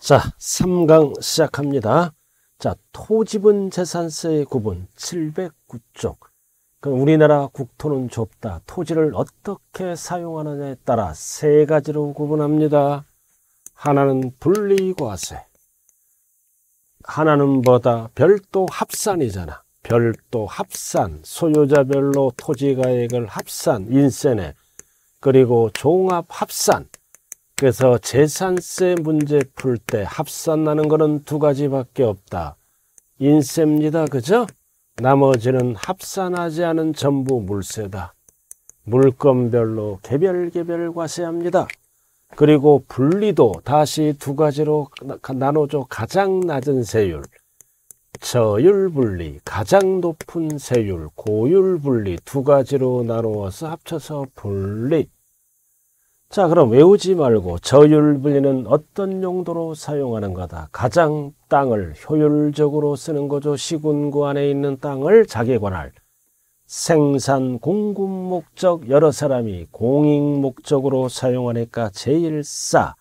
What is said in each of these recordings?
자, 3강 시작합니다. 자, 토지분 재산세의 구분 709쪽. 우리나라 국토는 좁다. 토지를 어떻게 사용하느냐에 따라 세 가지로 구분합니다. 하나는 분리과세. 하나는 뭐다? 별도 합산이잖아. 별도 합산, 소유자별로 토지가액을 합산, 인센네 그리고 종합 합산. 그래서 재산세 문제 풀 때 합산나는 거는 두 가지밖에 없다. 인세입니다. 그죠? 나머지는 합산하지 않은 전부 물세다. 물건별로 개별개별 과세합니다. 그리고 분리도 다시 두 가지로 나눠줘 가장 낮은 세율, 저율 분리, 가장 높은 세율, 고율 분리 두 가지로 나누어서 합쳐서 분리. 자, 그럼 외우지 말고 저율분리는 어떤 용도로 사용하는거다 가장 땅을 효율적으로 쓰는 거죠. 시군구 안에 있는 땅을 자기 관할. 생산 공급 목적 여러 사람이 공익 목적으로 사용하니까 제일 싸.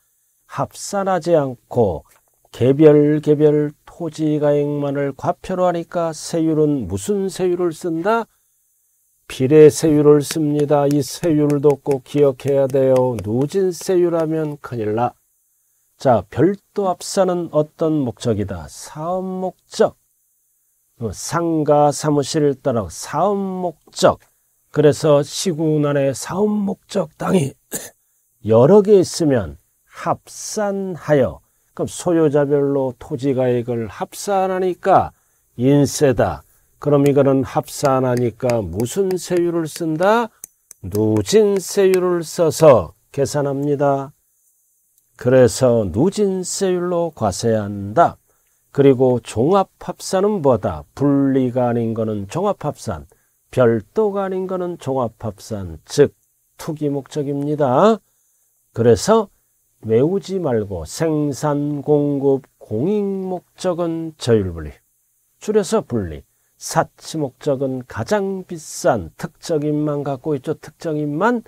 합산하지 않고 개별 개별 토지 가액만을 과표로 하니까 세율은 무슨 세율을 쓴다? 비례세율을 씁니다. 이 세율도 꼭 기억해야 돼요. 누진세율하면 큰일 나. 자, 별도 합산은 어떤 목적이다? 사업 목적. 어, 상가 사무실을 따라 사업 목적. 그래서 시군 안에 사업 목적 땅이 여러 개 있으면 합산하여 그럼 소유자별로 토지가액을 합산하니까 인세다. 그럼 이거는 합산하니까 무슨 세율을 쓴다? 누진세율을 써서 계산합니다. 그래서 누진세율로 과세한다. 그리고 종합합산은 뭐다? 분리가 아닌 거는 종합합산, 별도가 아닌 거는 종합합산, 즉 투기 목적입니다. 그래서 외우지 말고 생산, 공급, 공익 목적은 저율분리, 줄여서 분리, 사치 목적은 가장 비싼 특정인만 갖고 있죠. 특정인만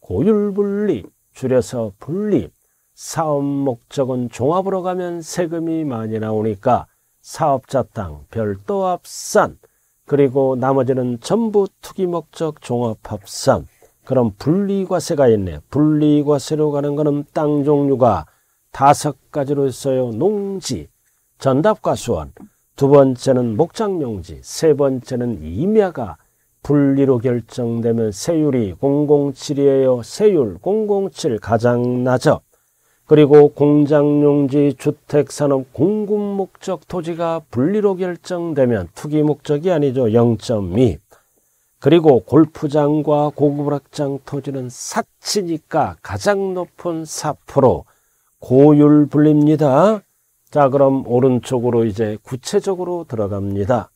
고율분리, 줄여서 분리. 사업 목적은 종합으로 가면 세금이 많이 나오니까 사업자 땅 별도 합산. 그리고 나머지는 전부 투기 목적 종합 합산. 그럼 분리과세가 있네. 분리과세로 가는 거는 땅 종류가 다섯 가지로 있어요. 농지, 전답과수원, 두 번째는 목장용지, 세 번째는 임야가 분리로 결정되면 세율이 007이에요. 세율 007 가장 낮아. 그리고 공장용지, 주택산업, 공급 목적 토지가 분리로 결정되면 투기 목적이 아니죠. 0.2. 그리고 골프장과 고급락장 토지는 삭치니까 가장 높은 4% 고율 분리입니다. 자, 그럼 오른쪽으로 이제 구체적으로 들어갑니다.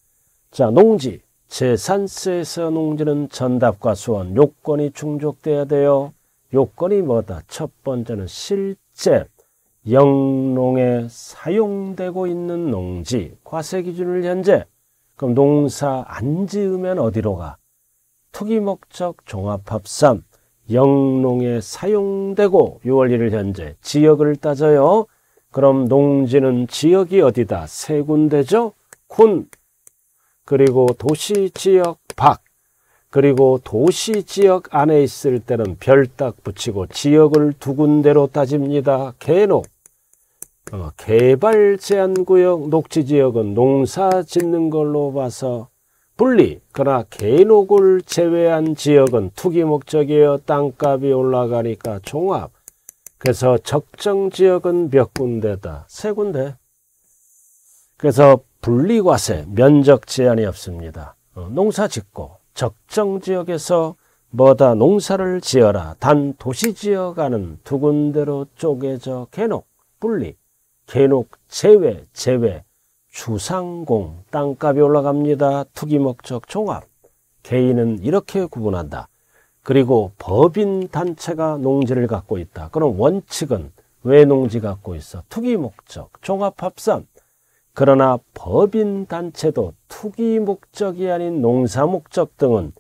자, 농지. 재산세에서 농지는 전답과 수원 요건이 충족돼야 돼요. 요건이 뭐다? 첫 번째는 실제 영농에 사용되고 있는 농지 과세 기준을 현재 그럼 농사 안 지으면 어디로 가? 투기 목적 종합합산 영농에 사용되고 6월 1일 현재 지역을 따져요. 그럼 농지는 지역이 어디다? 세 군데죠? 군, 그리고 도시 지역 밖, 그리고 도시 지역 안에 있을 때는 별딱 붙이고 지역을 두 군데로 따집니다. 개녹, 어, 개발 제한구역 녹지지역은 농사 짓는 걸로 봐서 분리, 그러나 개녹을 제외한 지역은 투기 목적이어 땅값이 올라가니까 종합, 그래서 적정 지역은 몇 군데다? 세 군데. 그래서 분리과세, 면적 제한이 없습니다. 어, 농사 짓고 적정 지역에서 뭐다 농사를 지어라. 단 도시 지역 안는두 군데로 쪼개져 개녹, 분리, 개녹, 제외, 제외, 주상공, 땅값이 올라갑니다. 투기 목적 종합. 개인은 이렇게 구분한다. 그리고 법인 단체가 농지를 갖고 있다. 그럼 원칙은 왜 농지 갖고 있어? 투기 목적, 종합합산. 그러나 법인 단체도 투기 목적이 아닌 농사 목적 등은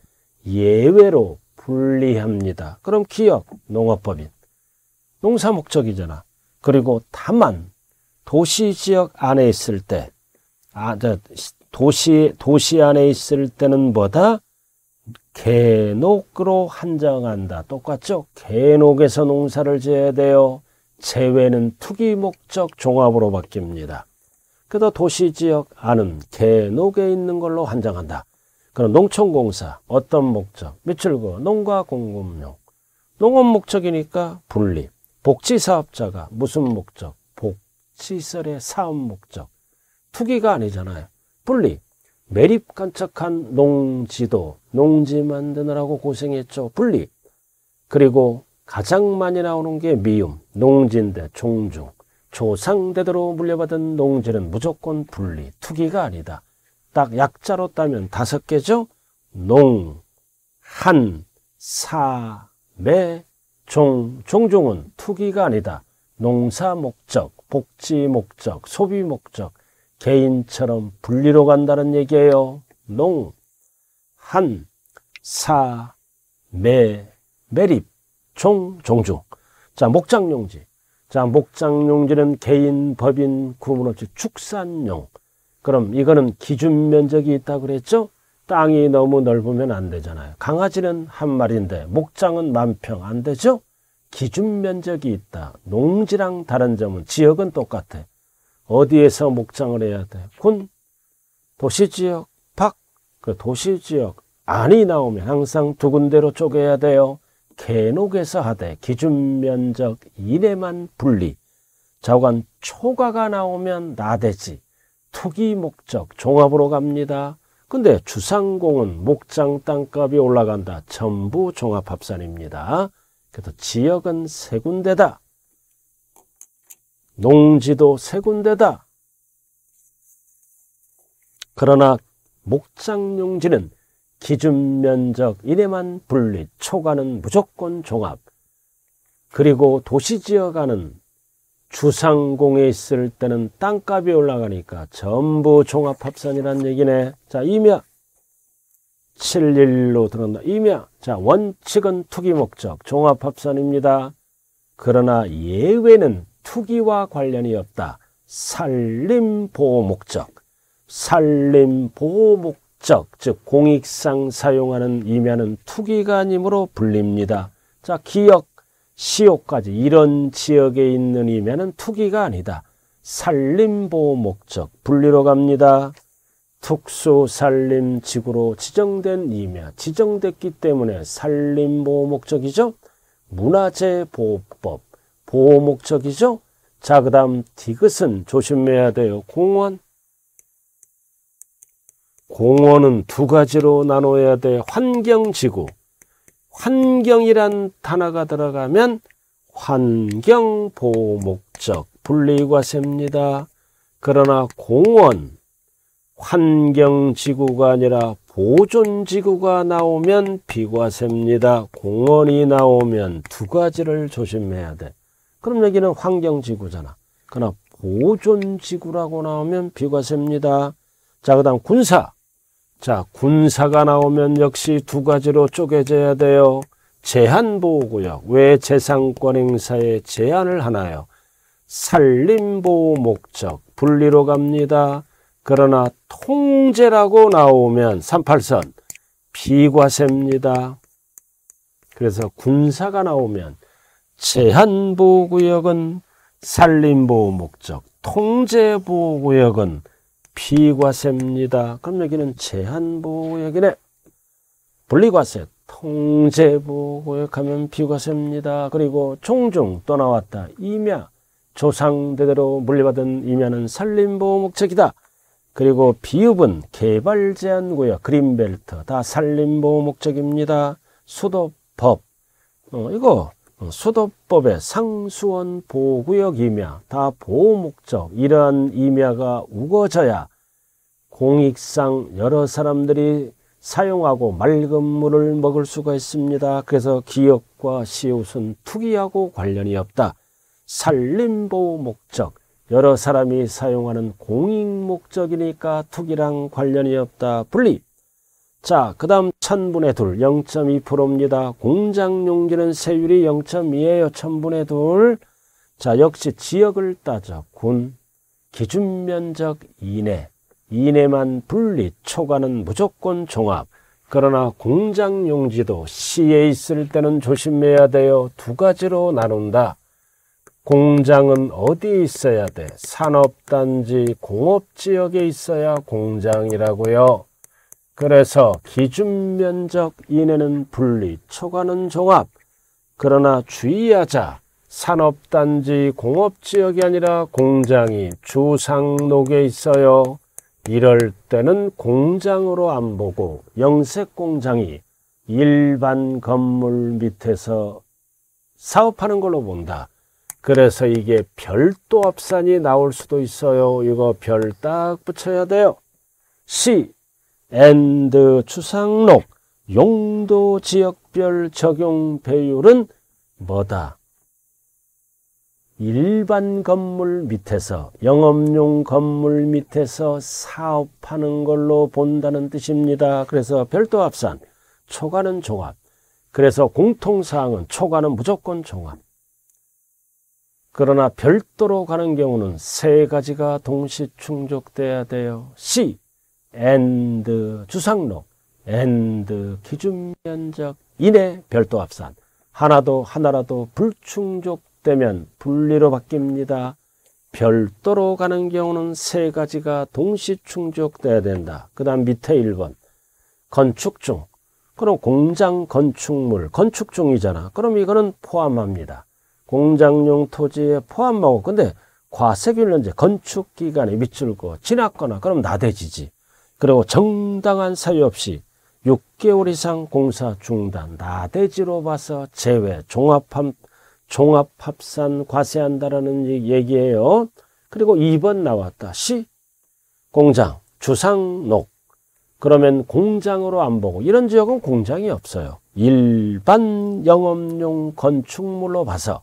예외로 분리합니다. 그럼 기업, 농업법인, 농사 목적이잖아. 그리고 다만 도시 지역 안에 있을 때, 아, 도시 도시 안에 있을 때는 뭐다? 개녹으로 한정한다. 똑같죠? 개녹에서 농사를 지어야 돼요. 재외는 투기 목적 종합으로 바뀝니다. 그다 도시 지역 안은 개녹에 있는 걸로 한정한다. 그럼 농촌공사 어떤 목적? 미출고 농가 공급용 농업 목적이니까 분리 복지사업자가 무슨 목적? 복지설의 사업 목적 투기가 아니잖아요. 분리 매립간척한 농지도 농지 만드느라고 고생했죠. 분리. 그리고 가장 많이 나오는 게 미음, 농지인데 종중. 조상대대로 물려받은 농지는 무조건 분리, 투기가 아니다. 딱 약자로 따면 다섯 개죠. 농, 한, 사, 매, 종. 종종은 투기가 아니다. 농사 목적, 복지 목적, 소비 목적, 개인처럼 분리로 간다는 얘기예요. 농, 한, 사, 매, 매립, 총, 종주 자, 목장용지. 자, 목장용지는 개인, 법인, 구분업체, 축산용. 그럼 이거는 기준 면적이 있다 그랬죠? 땅이 너무 넓으면 안 되잖아요. 강아지는 한 마리인데 목장은 만평 안 되죠? 기준 면적이 있다. 농지랑 다른 점은 지역은 똑같아. 어디에서 목장을 해야 돼? 군, 도시지역, 밖, 그 도시지역, 안이 나오면 항상 두 군데로 쪼개야 돼요. 개녹에서 하되 기준 면적 이내만 분리. 저건 초과가 나오면 나대지. 투기 목적 종합으로 갑니다. 근데 주상공은 목장 땅값이 올라간다. 전부 종합합산입니다. 그래서 지역은 세 군데다. 농지도 세 군데다. 그러나 목장용지는 기준 면적 이내만 분리, 초과는 무조건 종합. 그리고 도시지역 안은 주상공에 있을 때는 땅값이 올라가니까 전부 종합합산이란 얘기네. 자, 임야. 7.1로 들어간다. 임야. 자, 원칙은 투기 목적, 종합합산입니다. 그러나 예외는 투기와 관련이 없다. 산림보호 목적. 산림보호 목적, 즉 공익상 사용하는 임야는 투기가 아니로 불립니다. 자, 기역, 시옥까지 이런 지역에 있는 임야는 투기가 아니다. 산림보호 목적, 분리로 갑니다. 특수산림지구로 지정된 임야, 지정됐기 때문에 산림보호 목적이죠. 문화재보호법, 보호 목적이죠. 자, 그 다음 디귿은 조심해야 돼요. 공원. 공원은 두 가지로 나눠야 돼. 환경지구. 환경이란 단어가 들어가면 환경보호 목적 분리과세입니다. 그러나 공원, 환경지구가 아니라 보존지구가 나오면 비과세입니다. 공원이 나오면 두 가지를 조심해야 돼. 그럼 여기는 환경지구잖아. 그러나 보존지구라고 나오면 비과세입니다. 자, 그 다음 군사. 자, 군사가 나오면 역시 두 가지로 쪼개져야 돼요. 제한보호구역. 왜 재산권 행사에 제한을 하나요? 산림보호 목적. 분리로 갑니다. 그러나 통제라고 나오면 38선 비과세입니다. 그래서 군사가 나오면 제한보호구역은 산림보호 목적, 통제보호구역은 비과세입니다. 그럼 여기는 제한보호구역이네. 분리과세, 통제보호구역 하면 비과세입니다. 그리고 종종 떠나왔다, 임야, 조상대대로 물려받은 임야는 산림보호 목적이다. 그리고 비읍은 개발 제한 구역, 그린벨트 다 산림보호 목적입니다. 수도법 어, 이거 어, 수도법의 상수원 보호구역 임야, 다 보호 목적 이러한 임야가 우거져야 공익상 여러 사람들이 사용하고 맑은 물을 먹을 수가 있습니다. 그래서 기업과 시옷은 투기하고 관련이 없다. 산림보호 목적, 여러 사람이 사용하는 공익 목적이니까 투기랑 관련이 없다. 분리. 자, 그 다음 1000분의 2, 0.2%입니다. 공장 용지는 세율이 0.2에요. 1000분의 2. 자, 역시 지역을 따져 군, 기준면적 이내, 이내만 분리, 초과는 무조건 종합. 그러나 공장 용지도 시에 있을 때는 조심해야 돼요. 두 가지로 나눈다. 공장은 어디에 있어야 돼? 산업단지, 공업지역에 있어야 공장이라고요. 그래서 기준 면적 이내는 분리, 초과는 종합. 그러나 주의하자. 산업단지 공업지역이 아니라 공장이 주상록에 있어요. 이럴 때는 공장으로 안 보고 영세공장이 일반 건물 밑에서 사업하는 걸로 본다. 그래서 이게 별도 합산이 나올 수도 있어요. 이거 별 딱 붙여야 돼요. C. 앤드 추상록 용도 지역별 적용 배율은 뭐다? 일반 건물 밑에서 영업용 건물 밑에서 사업하는 걸로 본다는 뜻입니다. 그래서 별도 합산, 초과는 종합. 그래서 공통사항은 초과는 무조건 종합. 그러나 별도로 가는 경우는 세 가지가 동시 충족돼야 돼요. C, and 주상록 and 기준 면적 이내 별도 합산 하나도 하나라도 불충족되면 분리로 바뀝니다. 별도로 가는 경우는 세 가지가 동시 충족돼야 된다. 그 다음 밑에 1번 건축 중 그럼 공장 건축물 건축 중이잖아. 그럼 이거는 포함합니다. 공장용 토지에 포함하고 근데 과세균련제 건축기간에 미칠 고 지났거나 그럼 나대지지. 그리고 정당한 사유 없이 6개월 이상 공사 중단, 나대지로 봐서 제외, 종합합, 종합합산 과세한다라는 얘기예요. 그리고 2번 나왔다. 시, 공장, 주상록. 그러면 공장으로 안 보고, 이런 지역은 공장이 없어요. 일반 영업용 건축물로 봐서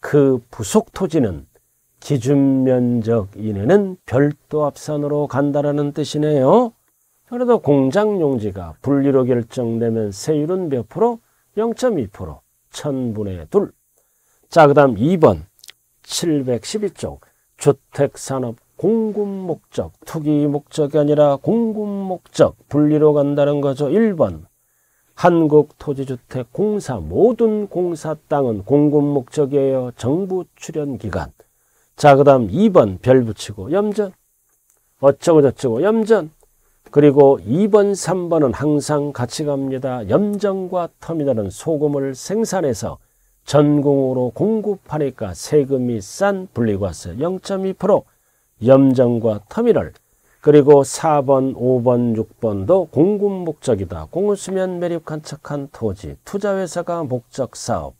그 부속 토지는 기준 면적 이내는 별도 합산으로 간다라는 뜻이네요. 그래도 공장 용지가 분리로 결정되면 세율은 몇 프로? 0.2% 1000분의 2. 자, 그 다음 2번 711쪽 주택산업 공급 목적, 투기 목적이 아니라 공급 목적 분리로 간다는 거죠. 1번 한국토지주택공사 모든 공사 땅은 공급 목적이에요. 정부 출연 기간. 자, 그 다음 2번 별 붙이고 염전. 어쩌고저쩌고 염전. 그리고 2번, 3번은 항상 같이 갑니다. 염전과 터미널은 소금을 생산해서 전공으로 공급하니까 세금이 싼 분리과세 0.2%, 염전과 터미널, 그리고 4번, 5번, 6번도 공급 목적이다. 공수면 매립 한척한 토지, 투자회사가 목적 사업.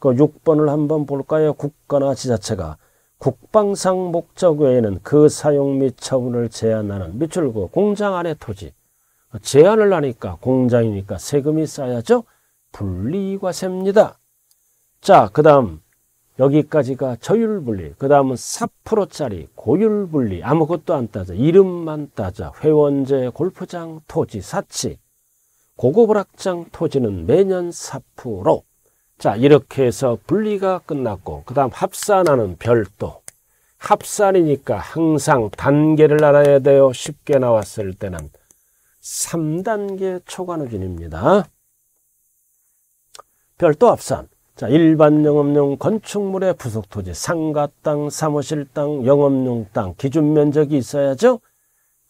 그 6번을 한번 볼까요? 국가나 지자체가 국방상 목적 외에는 그 사용 및 처분을 제한하는 밑줄그 공장 안의 토지 제한을 하니까 공장이니까 세금이 쌓여야죠 분리과세입니다 자그 다음 여기까지가 저율분리 그 다음은 4%짜리 고율분리 아무것도 안 따져 이름만 따져 회원제 골프장 토지 사치 고고락장 토지는 매년 4%자 이렇게 해서 분리가 끝났고 그 다음 합산하는 별도 합산이니까 항상 단계를 알아야 돼요 쉽게 나왔을 때는 3단계 초간호진입니다 별도 합산 자 일반 영업용 건축물의 부속토지 상가 땅 사무실 땅 영업용 땅 기준 면적이 있어야죠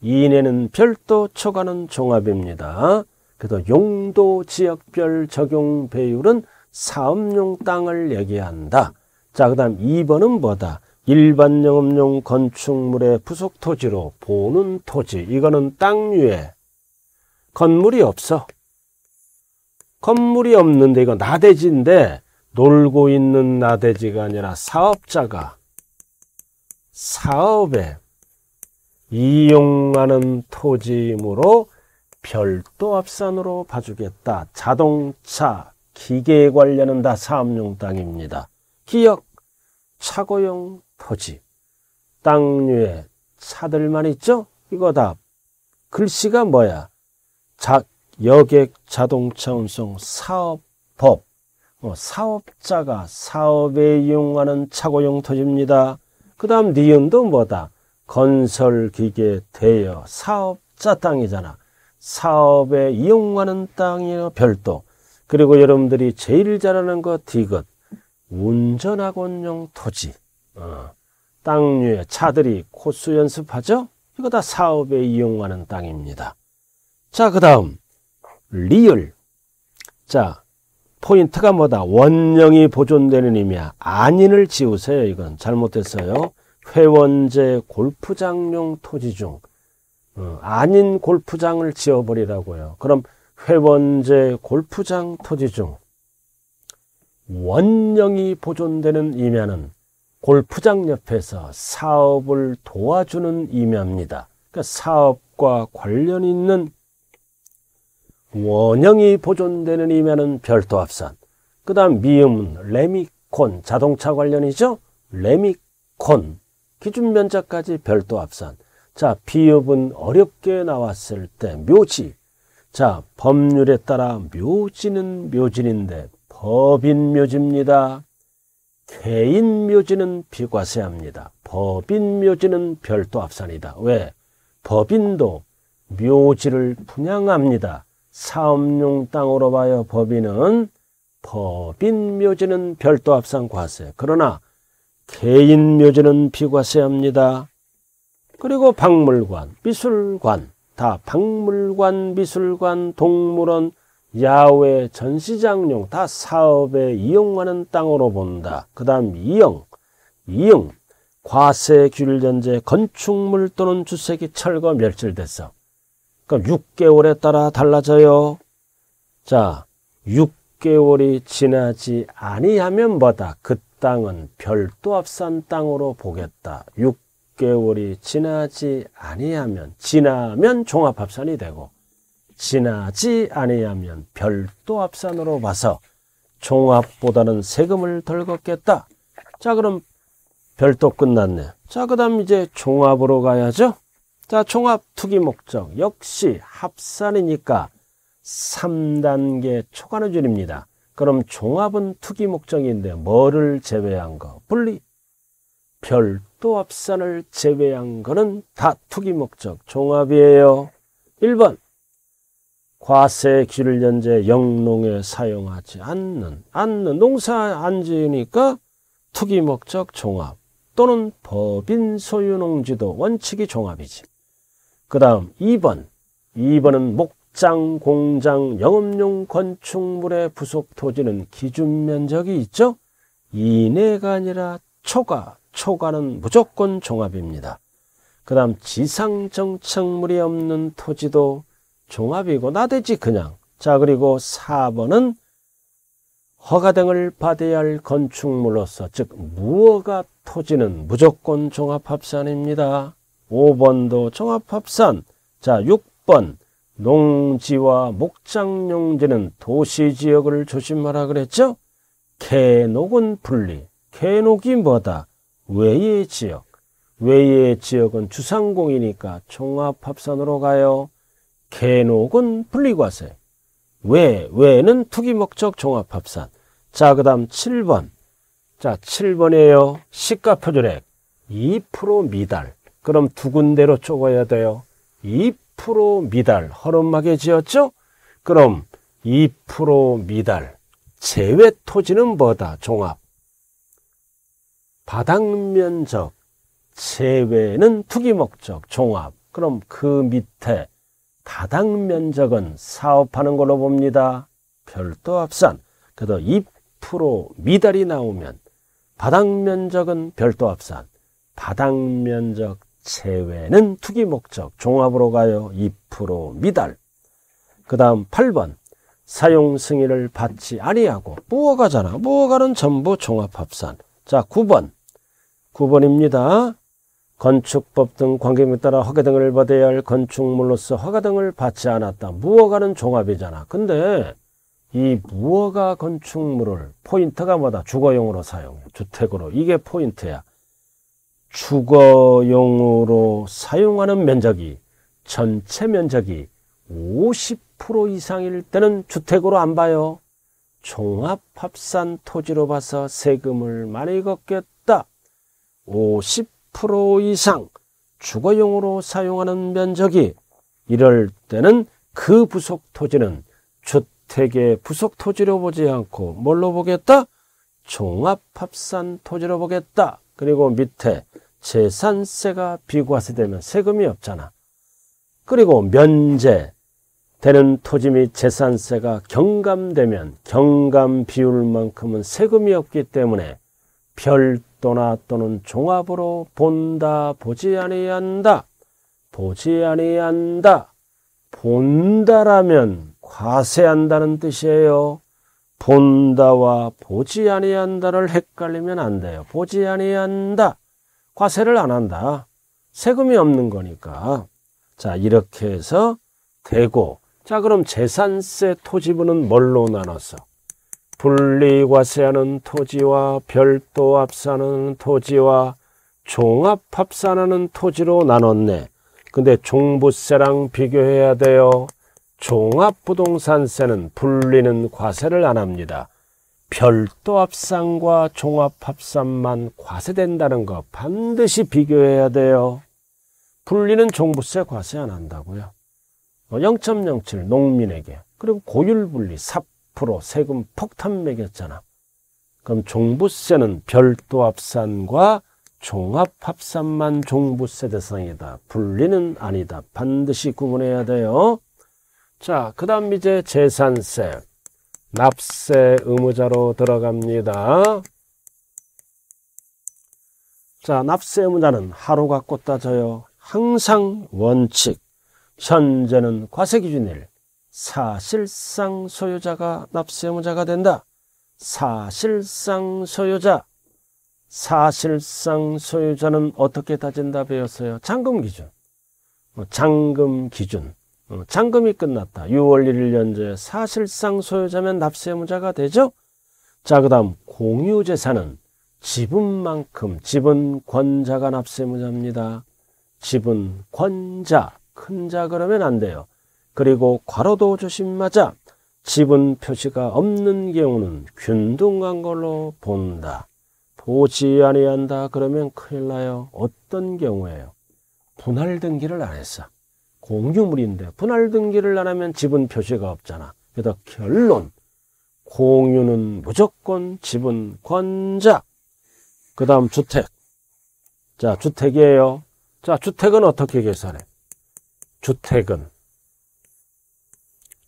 이내는 별도 초과는 종합입니다 그래서 용도 지역별 적용 배율은 사업용 땅을 얘기한다. 자, 그 다음 2번은 뭐다? 일반 영업용 건축물의 부속 토지로 보는 토지. 이거는 땅류에 건물이 없어. 건물이 없는데 이거 나대지인데 놀고 있는 나대지가 아니라 사업자가 사업에 이용하는 토지이므로 별도 합산으로 봐주겠다. 자동차, 기계 관련은 다 사암용 땅입니다. 기역, 차고용 토지, 땅류에 차들만 있죠? 이거 다 글씨가 뭐야? 자, 여객, 자동차 운송, 사업법, 어, 사업자가 사업에 이용하는 차고용 토지입니다. 그 다음 니은도 뭐다? 건설기계, 대여, 사업자 땅이잖아. 사업에 이용하는 땅이요 별도. 그리고 여러분들이 제일 잘하는 거 디귿. 운전학원용 토지. 어, 땅 위에 차들이 코스 연습하죠? 이거 다 사업에 이용하는 땅입니다. 자, 그 다음. 리을. 자, 포인트가 뭐다? 원령이 보존되는 의미야. 안인을 지우세요. 이건 잘못됐어요. 회원제 골프장용 토지 중 어, 안인 골프장을 지어버리라고요. 그럼 회원제 골프장 토지 중 원령이 보존되는 임야는 골프장 옆에서 사업을 도와주는 임야입니다. 그러니까 사업과 관련 있는 원형이 보존되는 임야는 별도 합산. 그 다음 미음, 레미콘, 자동차 관련이죠? 레미콘. 기준 면적까지 별도 합산. 자, 비읍은 어렵게 나왔을 때 묘지, 자, 법률에 따라 묘지는 묘지인데 법인 묘지입니다. 개인 묘지는 비과세합니다. 법인 묘지는 별도 합산이다. 왜? 법인도 묘지를 분양합니다. 사업용 땅으로 봐요. 법인은 법인 묘지는 별도 합산 과세. 그러나 개인 묘지는 비과세합니다. 그리고 박물관, 미술관, 다 박물관, 미술관, 동물원, 야외 전시장용 다 사업에 이용하는 땅으로 본다. 그 다음 이용, 이용, 과세 규율 전제 건축물 또는 주택이 철거 멸실됐어. 그럼 6개월에 따라 달라져요. 자, 6개월이 지나지 아니하면 뭐다? 그 땅은 별도 합산 땅으로 보겠다. 6 6개월이 지나지 아니하면 지나면 종합합산이 되고 지나지 아니하면 별도 합산으로 봐서 종합보다는 세금을 덜 걷겠다. 자 그럼 별도 끝났네. 자 그다음 이제 종합으로 가야죠. 자 종합 투기 목적 역시 합산이니까 3단계 초과는 줄입니다. 그럼 종합은 투기 목적인데 뭐를 제외한 거? 분리 별도 합산을 제외한 것은 다 투기 목적 종합이에요. 1번 과세 기를 연재 영농에 사용하지 않는 않는 농사 안 지으니까 투기 목적 종합 또는 법인 소유 농지도 원칙이 종합이지. 그 다음 2번 2번은 목장, 공장, 영업용 건축물의 부속 토지는 기준 면적이 있죠. 이내가 네 아니라 초과 초과는 무조건 종합입니다. 그 다음 지상정착물이 없는 토지도 종합이고 나대지 그냥. 자 그리고 4번은 허가 등을 받아야 할 건축물로서 즉 무허가 토지는 무조건 종합합산입니다. 5번도 종합합산 자 6번 농지와 목장용지는 도시지역을 조심하라 그랬죠? 개녹은 분리 개녹이 뭐다? 외의 지역. 외의 지역은 주상공이니까 종합합산으로 가요. 개녹은 분리과세. 외, 외는 투기목적 종합합산. 자, 그 다음 7번. 자, 7번이에요. 시가표준액 2% 미달. 그럼 두 군데로 쪼개야 돼요. 2% 미달. 허름하게 지었죠? 그럼 2% 미달. 제외 토지는 뭐다? 종합. 바닥면적, 제외는 투기 목적, 종합. 그럼 그 밑에 바닥면적은 사업하는 걸로 봅니다. 별도 합산. 그래도2% 미달이 나오면 바닥면적은 별도 합산. 바닥면적 제외는 투기 목적, 종합으로 가요. 2% 미달. 그 다음 8번. 사용 승인을 받지 아니하고 무허가잖아. 무허가는 전부 종합합산. 자, 9번. 9번입니다. 건축법 등 관계에 따라 허가 등을 받아야 할 건축물로서 허가 등을 받지 않았다. 무허가는 종합이잖아. 근데 이 무허가 건축물을 포인트가 뭐다? 주거용으로 사용. 주택으로. 이게 포인트야. 주거용으로 사용하는 면적이 전체 면적이 50% 이상일 때는 주택으로 안 봐요. 종합합산 토지로 봐서 세금을 많이 걷겠다. 50% 이상 주거용으로 사용하는 면적이 이럴 때는 그 부속 토지는 주택의 부속 토지로 보지 않고 뭘로 보겠다? 종합합산 토지로 보겠다. 그리고 밑에 재산세가 비과세되면 세금이 없잖아. 그리고 면제, 되는 토지 및 재산세가 경감되면 경감 비율만큼은 세금이 없기 때문에 별 또나 또는 종합으로 본다 보지 아니한다 보지 아니한다 본다라면 과세한다는 뜻이에요. 본다와 보지 아니한다를 헷갈리면 안 돼요. 보지 아니한다. 과세를 안 한다. 세금이 없는 거니까. 자, 이렇게 해서 되고. 자, 그럼 재산세 토지분은 뭘로 나눴어? 분리과세하는 토지와 별도 합산하는 토지와 종합 합산하는 토지로 나눴네. 근데 종부세랑 비교해야 돼요. 종합부동산세는 분리는 과세를 안 합니다. 별도 합산과 종합 합산만 과세된다는 거 반드시 비교해야 돼요. 분리는 종부세 과세 안 한다고요. 0.07 어, 농민에게 그리고 고율분리 삽10% 세금 폭탄 매겼잖아. 그럼 종부세는 별도 합산과 종합합산만 종부세 대상이다. 분리는 아니다. 반드시 구분해야 돼요. 자, 그 다음 이제 재산세. 납세 의무자로 들어갑니다. 자, 납세 의무자는 하루가 꽃다져요. 항상 원칙. 현재는 과세 기준 일 사실상 소유자가 납세 의무자가 된다. 사실상 소유자. 사실상 소유자는 어떻게 다진다 배웠어요? 잔금 기준. 잔금 어, 기준. 잔금이 어, 끝났다. 6월 1일 연재 사실상 소유자면 납세 의무자가 되죠? 자, 그 다음 공유재산은 지분만큼 지분권자가 납세 의무자입니다. 지분권자, 큰 자 그러면 안 돼요. 그리고 괄호도 조심하자 지분 표시가 없는 경우는 균등한 걸로 본다. 보지 아니한다 그러면 큰일 나요. 어떤 경우에요? 분할 등기를 안 했어. 공유물인데 분할 등기를 안 하면 지분 표시가 없잖아. 그래서 결론 공유는 무조건 지분 권자. 그 다음 주택. 자 주택이에요. 자 주택은 어떻게 계산해? 주택은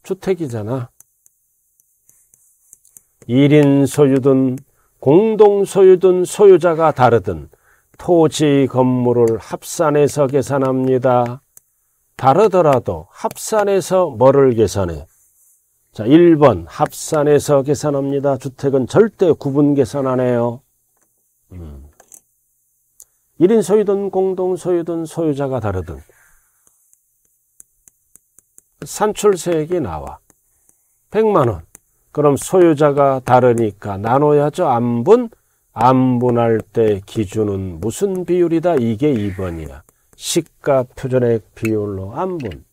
주택이잖아. 1인 소유든 공동 소유든 소유자가 다르든 토지 건물을 합산해서 계산합니다. 다르더라도 합산해서 뭐를 계산해? 자, 1번 합산해서 계산합니다. 주택은 절대 구분 계산 안 해요. 음. 1인 소유든 공동 소유든 소유자가 다르든 산출세액이 나와. 100만원. 그럼 소유자가 다르니까 나눠야죠. 안분, 안분할 때 기준은 무슨 비율이다? 이게 2번이야. 시가 표준액 비율로 안분.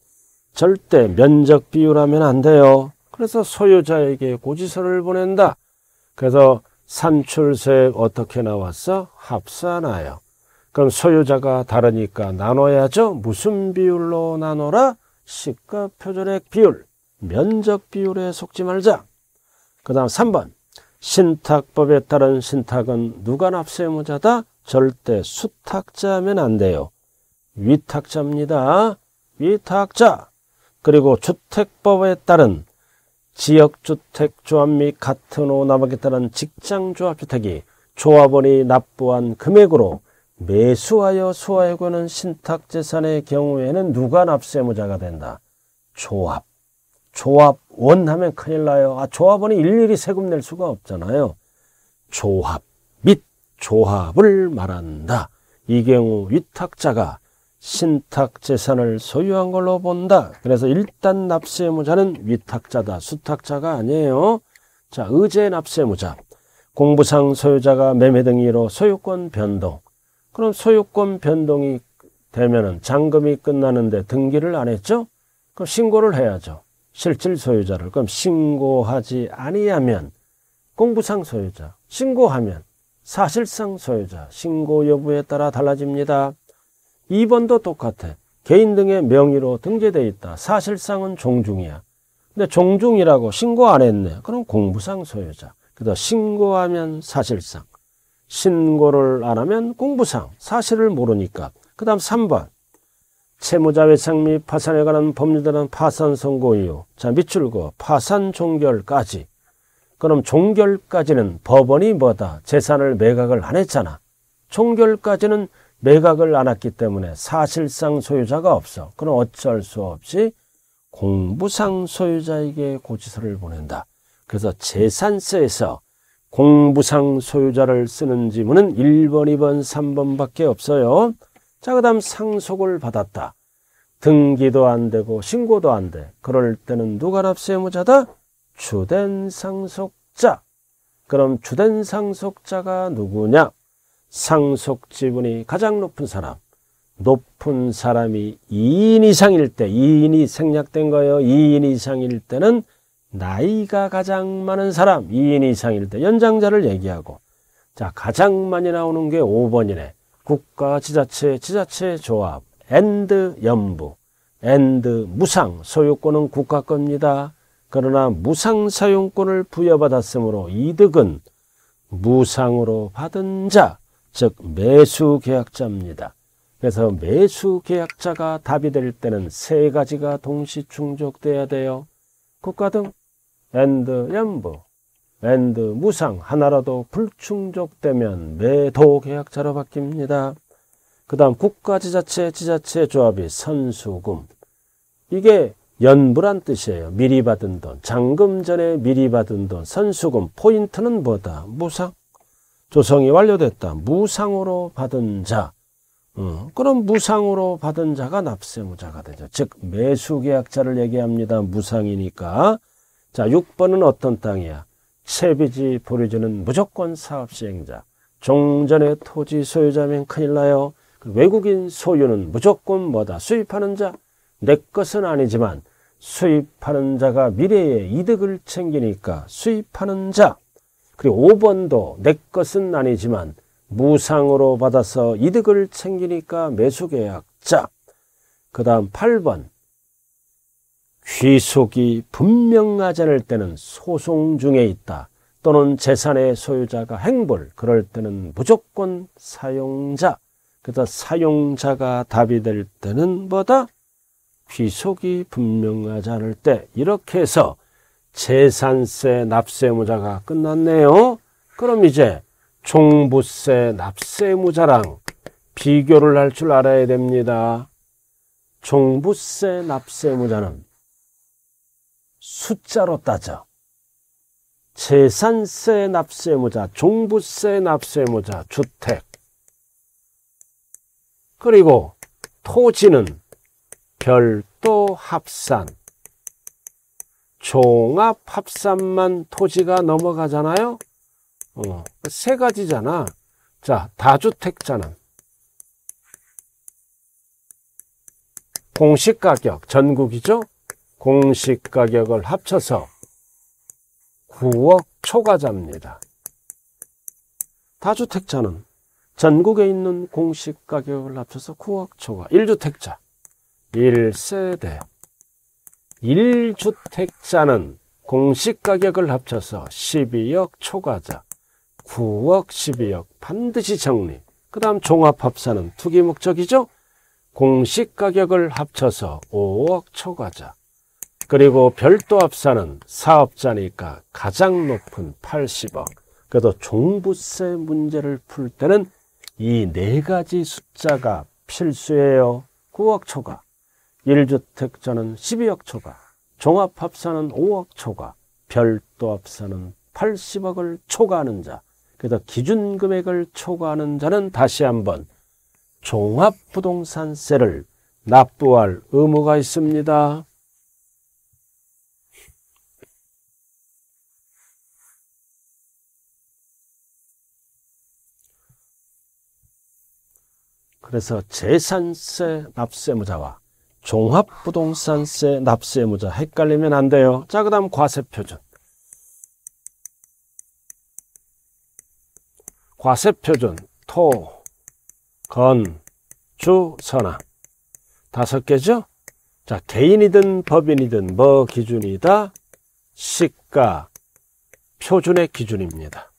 절대 면적 비율하면 안 돼요. 그래서 소유자에게 고지서를 보낸다. 그래서 산출세액 어떻게 나왔어? 합산하여. 그럼 소유자가 다르니까 나눠야죠. 무슨 비율로 나눠라? 시가 표절액 비율, 면적 비율에 속지 말자. 그 다음 3번 신탁법에 따른 신탁은 누가 납세의무자다? 절대 수탁자면 안 돼요. 위탁자입니다. 위탁자. 그리고 주택법에 따른 지역주택조합 및 같은 오남에게 따른 직장조합주택이 조합원이 납부한 금액으로 매수하여 소화해관는 신탁재산의 경우에는 누가 납세무자가 된다? 조합. 조합원 하면 큰일 나요. 아, 조합원이 일일이 세금 낼 수가 없잖아요. 조합 및 조합을 말한다. 이 경우 위탁자가 신탁재산을 소유한 걸로 본다. 그래서 일단 납세무자는 위탁자다. 수탁자가 아니에요. 자, 의제 납세무자. 공부상 소유자가 매매 등기로 소유권 변동. 그럼 소유권 변동이 되면은 잔금이 끝나는데 등기를 안 했죠? 그럼 신고를 해야죠. 실질 소유자를. 그럼 신고하지 아니하면 공부상 소유자, 신고하면 사실상 소유자, 신고 여부에 따라 달라집니다. 2번도 똑같아. 개인 등의 명의로 등재돼 있다. 사실상은 종중이야. 근데 종중이라고 신고 안 했네. 그럼 공부상 소유자. 그래서 신고하면 사실상. 신고를 안 하면 공부상 사실을 모르니까. 그 다음 3번. 채무자 외상 및 파산에 관한 법률들은 파산 선고 이후 자, 밑줄 거. 파산 종결까지. 그럼 종결까지는 법원이 뭐다? 재산을 매각을 안 했잖아. 종결까지는 매각을 안 했기 때문에 사실상 소유자가 없어. 그럼 어쩔 수 없이 공부상 소유자에게 고지서를 보낸다. 그래서 재산세에서 공부상 소유자를 쓰는 지문은 1번, 2번, 3번밖에 없어요. 자, 그 다음 상속을 받았다. 등기도 안 되고 신고도 안 돼. 그럴 때는 누가 납세무자다 주된 상속자. 그럼 주된 상속자가 누구냐? 상속 지분이 가장 높은 사람. 높은 사람이 2인 이상일 때, 2인이 생략된 거예요. 2인 이상일 때는 나이가 가장 많은 사람 2인 이상일 때 연장자를 얘기하고 자 가장 많이 나오는 게 5번이네 국가 지자체 지자체 조합 앤드 연부 앤드 무상 소유권은 국가 겁니다 그러나 무상 사용권을 부여받았으므로 이득은 무상으로 받은 자 즉 매수 계약자입니다 그래서 매수 계약자가 답이 될 때는 세 가지가 동시 충족돼야 돼요 국가 등 앤드 연부, 앤드 무상 하나라도 불충족되면 매도 계약자로 바뀝니다. 그 다음 국가지자체 지자체 조합이 선수금 이게 연부란 뜻이에요. 미리 받은 돈, 잔금 전에 미리 받은 돈, 선수금, 포인트는 뭐다? 무상. 조성이 완료됐다. 무상으로 받은 자. 음, 그럼 무상으로 받은 자가 납세무자가 되죠. 즉 매수계약자를 얘기합니다. 무상이니까. 자, 6번은 어떤 땅이야? 세비지 보류지는 무조건 사업 시행자. 종전의 토지 소유자면 큰일 나요. 그 외국인 소유는 무조건 뭐다? 수입하는 자. 내 것은 아니지만 수입하는 자가 미래의 이득을 챙기니까 수입하는 자. 그리고 5번도 내 것은 아니지만 무상으로 받아서 이득을 챙기니까 매수계약자. 그 다음 8번 귀속이 분명하지 않을 때는 소송 중에 있다. 또는 재산의 소유자가 행불, 그럴 때는 무조건 사용자. 그다서 사용자가 답이 될 때는 뭐다? 귀속이 분명하지 않을 때. 이렇게 해서 재산세 납세무자가 끝났네요. 그럼 이제 종부세 납세무자랑 비교를 할 줄 알아야 됩니다. 종부세 납세무자는 숫자로 따져. 재산세 납세의무자, 종부세 납세의무자, 주택. 그리고 토지는 별도 합산. 종합 합산만 토지가 넘어가잖아요. 어, 세 가지잖아. 자, 다주택자는 공시가격 전국이죠. 공식 가격을 합쳐서 9억 초과자입니다. 다주택자는 전국에 있는 공식 가격을 합쳐서 9억 초과. 1주택자 1세대 1주택자는 공식 가격을 합쳐서 12억 초과자 9억 12억 반드시 정리. 그 다음 종합합사는 투기 목적이죠. 공식 가격을 합쳐서 5억 초과자 그리고 별도합산은 사업자니까 가장 높은 80억. 그래도 종부세 문제를 풀 때는 이 네 가지 숫자가 필수예요. 9억 초과. 1주택자는 12억 초과. 종합합산은 5억 초과. 별도합산은 80억을 초과하는 자. 그래서 기준금액을 초과하는 자는 다시 한번 종합부동산세를 납부할 의무가 있습니다. 그래서 재산세 납세무자와 종합부동산세 납세무자 헷갈리면 안 돼요. 자, 그 다음 과세표준. 과세표준, 토, 건, 주, 선화. 다섯 개죠? 자, 개인이든 법인이든 뭐 기준이다? 시가, 표준의 기준입니다.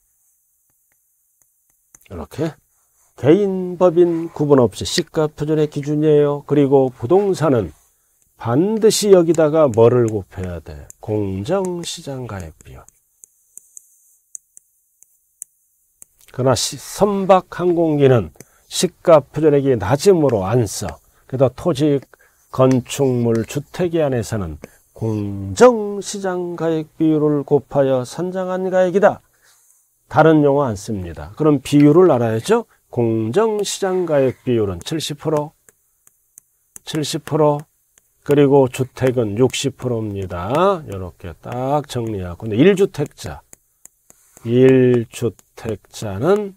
이렇게. 개인 법인 구분 없이 시가 표준의 기준이에요. 그리고 부동산은 반드시 여기다가 뭐를 곱해야 돼? 공정시장 가액 비율. 그러나 시, 선박 항공기는 시가 표준액이 낮음으로 안 써. 그래서 토지, 건축물, 주택에 안에서는 공정시장 가액 비율을 곱하여 산정한 가액이다. 다른 용어 안 씁니다. 그럼 비율을 알아야죠. 공정시장가액 비율은 70%, 70% 그리고 주택은 60%입니다. 이렇게 딱 정리하고 근데 1주택자 1주택자는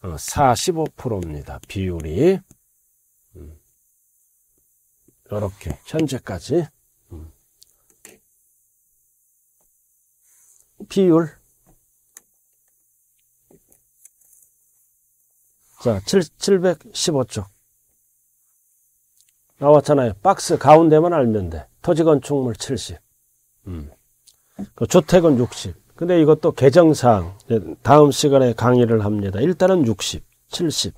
45%입니다. 어, 비율이 이렇게 음. 현재까지 음. 비율 자, 7, 1 5쪽 나왔잖아요. 박스 가운데만 알면 돼. 토지건축물 70. 음. 그 주택은 60. 근데 이것도 개정사항. 다음 시간에 강의를 합니다. 일단은 60, 70.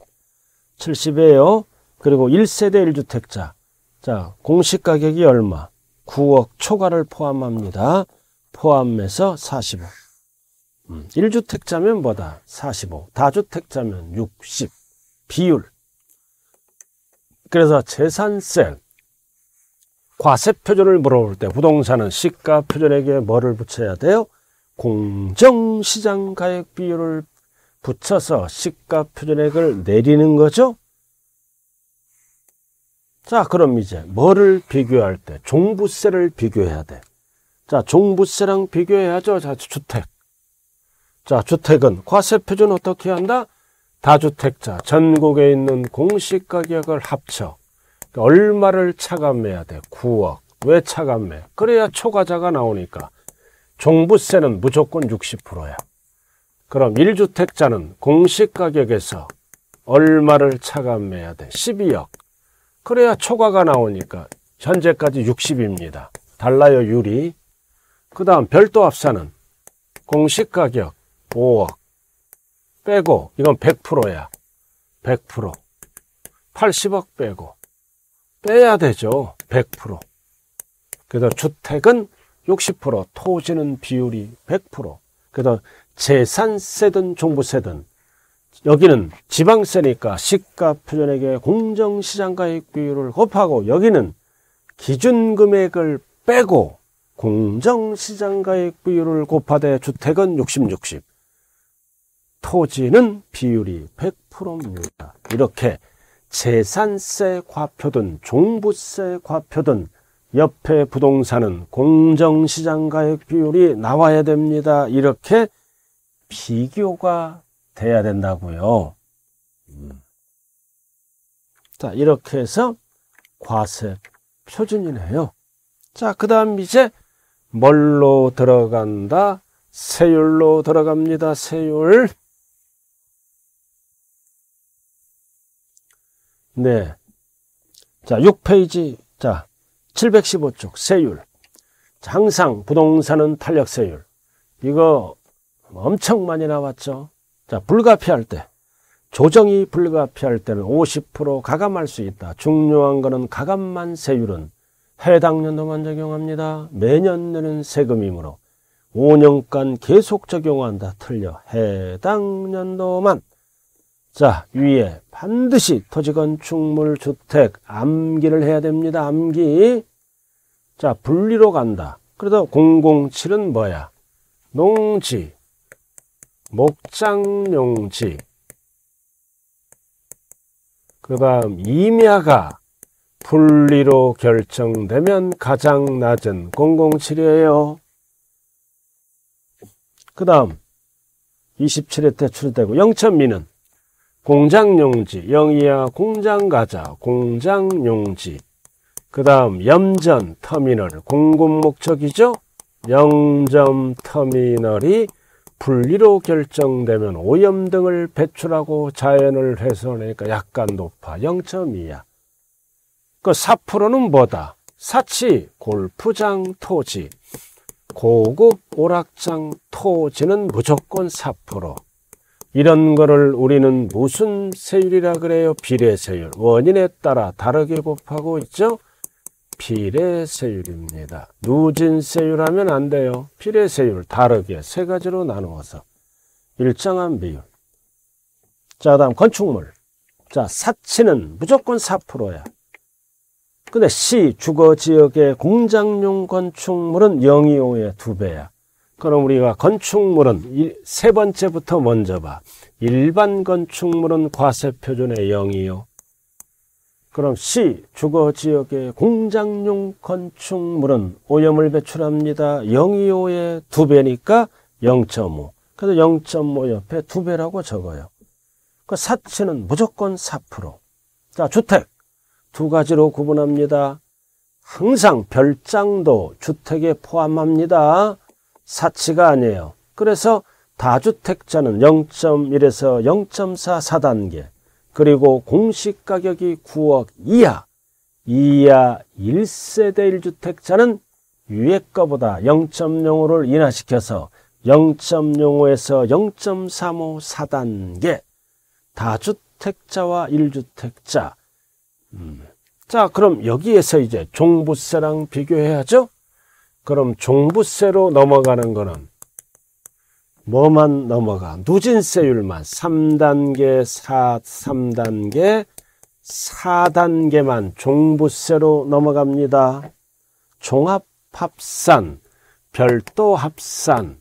70이에요. 그리고 1세대 1주택자. 자, 공시가격이 얼마? 9억 초과를 포함합니다. 포함해서 40억. 1주택자면 음, 뭐다? 45. 다주택자면 60. 비율. 그래서 재산세, 과세 표준을 물어볼 때 부동산은 시가 표준액에 뭐를 붙여야 돼요? 공정시장 가액 비율을 붙여서 시가 표준액을 내리는 거죠. 자, 그럼 이제 뭐를 비교할 때? 종부세를 비교해야 돼. 자, 종부세랑 비교해야죠. 자, 주택. 자, 주택은 과세 표준 어떻게 한다? 다주택자 전국에 있는 공시가격을 합쳐 그러니까 얼마를 차감해야 돼? 9억. 왜 차감해? 그래야 초과자가 나오니까. 종부세는 무조건 60%야. 그럼 1주택자는 공시가격에서 얼마를 차감해야 돼? 12억. 그래야 초과가 나오니까 현재까지 60입니다. 달라요, 유리. 그 다음 별도 합산은 공시가격 5억 빼고 이건 100%야 100% 80억 빼고 빼야 되죠 100% 그래서 주택은 60% 토지는 비율이 100% 그래서 재산세든 종부세든 여기는 지방세니까 시가 표준액의 공정시장가액 비율을 곱하고 여기는 기준금액을 빼고 공정시장가액 비율을 곱하되 주택은 60, 60 토지는 비율이 100%입니다. 이렇게 재산세 과표든 종부세 과표든 옆에 부동산은 공정시장가액 비율이 나와야 됩니다. 이렇게 비교가 돼야 된다고요. 음. 자 이렇게 해서 과세 표준이네요. 자그 다음 이제 뭘로 들어간다? 세율로 들어갑니다. 세율. 네. 자, 6페이지. 자, 715쪽 세율. 자, 항상 부동산은 탄력세율. 이거 엄청 많이 나왔죠. 자, 불가피할 때. 조정이 불가피할 때는 50% 가감할 수 있다. 중요한 거는 가감만 세율은 해당 연도만 적용합니다. 매년 내는 세금이므로 5년간 계속 적용한다. 틀려. 해당 연도만. 자, 위에 반드시 토지건축물 주택 암기를 해야 됩니다. 암기. 자, 분리로 간다. 그래서 007은 뭐야? 농지, 목장용지. 그 다음 임야가 분리로 결정되면 가장 낮은 007이에요. 그 다음 27회 때 출되고 영천민은 공장용지, 영이야 공장 가자, 공장용지. 그 다음 염전 터미널, 공급 목적이죠? 영점 터미널이 분리로 결정되면 오염 등을 배출하고 자연을 훼손하니까 약간 높아 0.2야. 그 4%는 뭐다? 사치, 골프장, 토지. 고급 오락장, 토지는 무조건 4%. 이런 거를 우리는 무슨 세율이라 그래요? 비례세율. 원인에 따라 다르게 곱하고 있죠? 비례세율입니다. 누진세율 하면 안 돼요. 비례세율 다르게 세 가지로 나누어서 일정한 비율. 자, 다음 건축물. 자, 사치는 무조건 4%야. 근데 시, 주거 지역의 공장용 건축물은 영이용의 두배야 그럼 우리가 건축물은 세 번째부터 먼저 봐. 일반 건축물은 과세표준의 0이요. 그럼 C, 주거지역의 공장용 건축물은 오염을 배출합니다. 0.25의 2배니까 0.5. 그래서 0.5 옆에 2배라고 적어요. 그 사치는 무조건 4%. 자, 주택. 두 가지로 구분합니다. 항상 별장도 주택에 포함합니다. 사치가 아니에요. 그래서 다주택자는 0.1에서 0.4 4단계 그리고 공시가격이 9억 이하 이하 1세대 1주택자는 유예가보다 0.05를 인하시켜서 0.05에서 0.35 4단계 다주택자와 1주택자 음. 자 그럼 여기에서 이제 종부세랑 비교해야죠 그럼 종부세로 넘어가는 거는 뭐만 넘어가? 누진세율만 3단계, 4, 3단계, 4단계만 종부세로 넘어갑니다. 종합합산, 별도합산,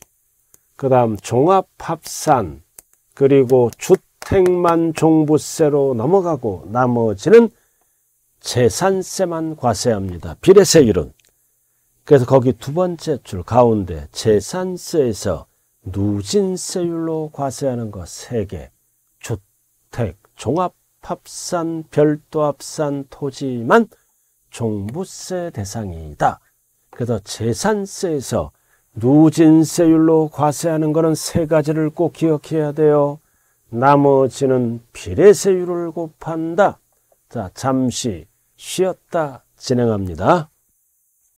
그 다음 종합합산, 그리고 주택만 종부세로 넘어가고 나머지는 재산세만 과세합니다. 비례세율은 그래서 거기 두 번째 줄 가운데 재산세에서 누진세율로 과세하는 것 세 개 주택, 종합합산, 별도합산 토지만 종부세 대상이다. 그래서 재산세에서 누진세율로 과세하는 것은 세 가지를 꼭 기억해야 돼요. 나머지는 비례세율을 곱한다. 자, 잠시 쉬었다 진행합니다.